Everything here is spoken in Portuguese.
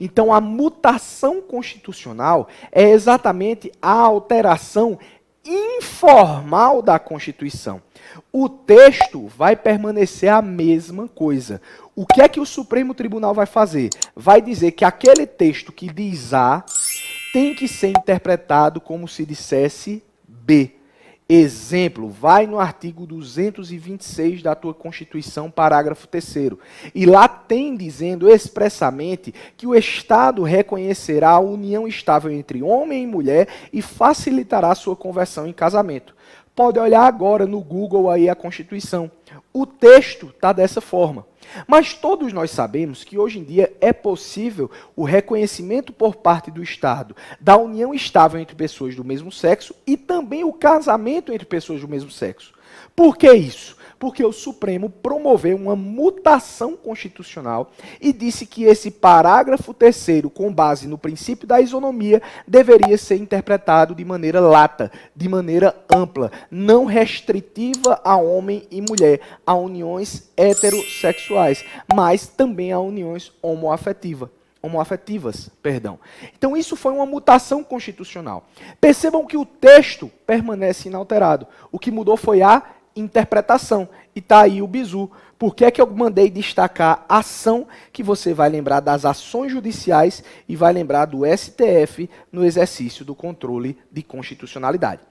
Então, a mutação constitucional é exatamente a alteração informal da Constituição. O texto vai permanecer a mesma coisa. O que é que o Supremo Tribunal vai fazer? Vai dizer que aquele texto que diz A tem que ser interpretado como se dissesse B. Exemplo, vai no artigo 226 da tua Constituição, parágrafo 3. E lá tem dizendo expressamente que o Estado reconhecerá a união estável entre homem e mulher e facilitará sua conversão em casamento. Pode olhar agora no Google aí a Constituição. O texto está dessa forma. Mas todos nós sabemos que hoje em dia é possível o reconhecimento por parte do Estado da união estável entre pessoas do mesmo sexo e também o casamento entre pessoas do mesmo sexo. Por que isso? porque o Supremo promoveu uma mutação constitucional e disse que esse parágrafo terceiro, com base no princípio da isonomia, deveria ser interpretado de maneira lata, de maneira ampla, não restritiva a homem e mulher, a uniões heterossexuais, mas também a uniões homoafetivas homoafetivas, perdão. Então isso foi uma mutação constitucional. Percebam que o texto permanece inalterado. O que mudou foi a interpretação. E está aí o bizu. Por que, é que eu mandei destacar ação que você vai lembrar das ações judiciais e vai lembrar do STF no exercício do controle de constitucionalidade?